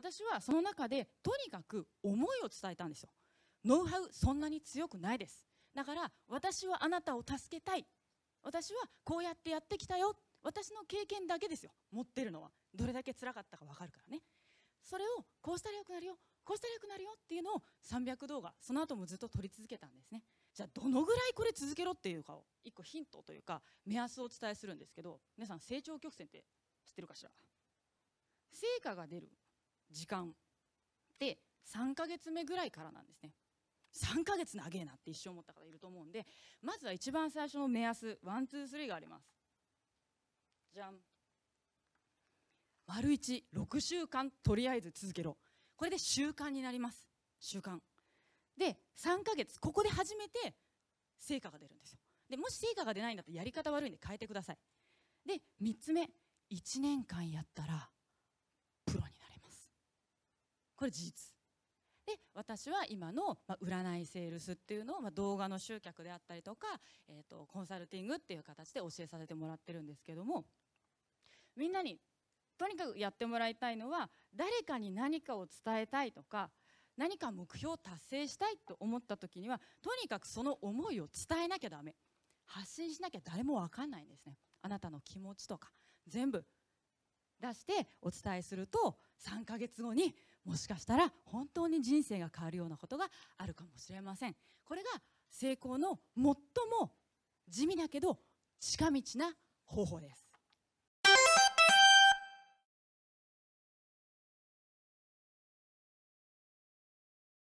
私はその中でとにかく思いを伝えたんですよノウハウそんなに強くないですだから私はあなたを助けたい私はこうやってやってきたよ私の経験だけですよ持ってるのはどれだけ辛かったか分かるからねそれをこうしたらよくなるよこうしたらよくなるよっていうのを300動画その後もずっと撮り続けたんですねじゃあどのぐらいこれ続けろっていうかを1個ヒントというか目安をお伝えするんですけど皆さん成長曲線って知ってるかしら成果が出る時間で3ヶ月目ぐらいからなんですね3ヶ月長えなって一生思った方いると思うんでまずは一番最初の目安ワンツースリーがありますじゃん丸16週間とりあえず続けろこれで習慣になります習慣で3ヶ月ここで初めて成果が出るんですよでもし成果が出ないんだったらやり方悪いんで変えてくださいで3つ目1年間やったらこれ事実で私は今の、ま占いセールスっていうのを、ま動画の集客であったりとか、えー、とコンサルティングっていう形で教えさせてもらってるんですけどもみんなにとにかくやってもらいたいのは誰かに何かを伝えたいとか何か目標を達成したいと思った時にはとにかくその思いを伝えなきゃダメ発信しなきゃ誰も分かんないんですねあなたの気持ちとか全部出してお伝えすると3ヶ月後にもしかしたら本当に人生が変わるようなことがあるかもしれませんこれが成功の最も地味だけど近道な方法です